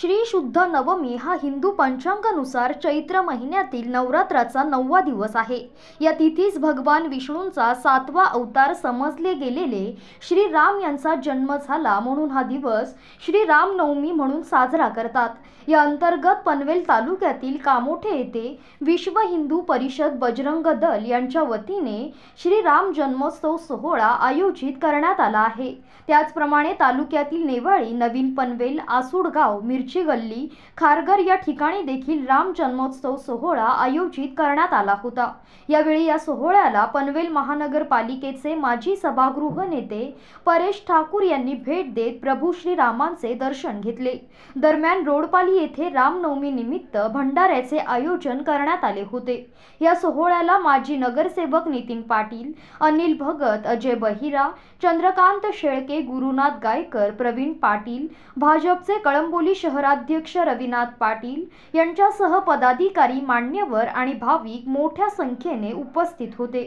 श्री शुद्ध नवमी हा हिंदू पंचांगानुसार चैत्र महिन्यातील नवरात्राचा नववा दिवस आहे या तिथीस भगवान विष्णूंचा सातवा अवतार समजले गेलेले श्रीराम यांचा जन्म झाला म्हणून हा दिवस श्रीराम नवमी म्हणून साजरा करतात या अंतर्गत पनवेल तालुक्यातील कामोठे येथे विश्व हिंदू परिषद बजरंग दल यांच्या वतीने श्रीराम जन्मोत्सव सोहळा आयोजित करण्यात आला आहे त्याचप्रमाणे तालुक्यातील नेवाळी नवीन पनवेल आसुडगाव मिर मिरची गल्ली खारघर या ठिकाणी देखील राम जन्मोत्सव सोहळा आयोजित करण्यात आला होता यावेळी या सोहळ्याला पनवेल महानगरपालिकेचे माजी सभागृह नेते परेश ठाकूर यांनी भेट देत प्रभू श्री रामांचे दर्शन घेतले दरम्यान रोडपाली येथे रामनवमी निमित्त भंडाऱ्याचे आयोजन करण्यात आले होते या सोहळ्याला माजी नगरसेवक नितीन पाटील अनिल भगत अजय बहिरा चंद्रकांत शेळके गुरुनाथ गायकर प्रवीण पाटील भाजपचे कळंबोली शहर शहराध्यक्ष रवीनाथ पाटील यांच्यासह पदाधिकारी मान्यवर आणि भाविक मोठ्या संख्येने उपस्थित होते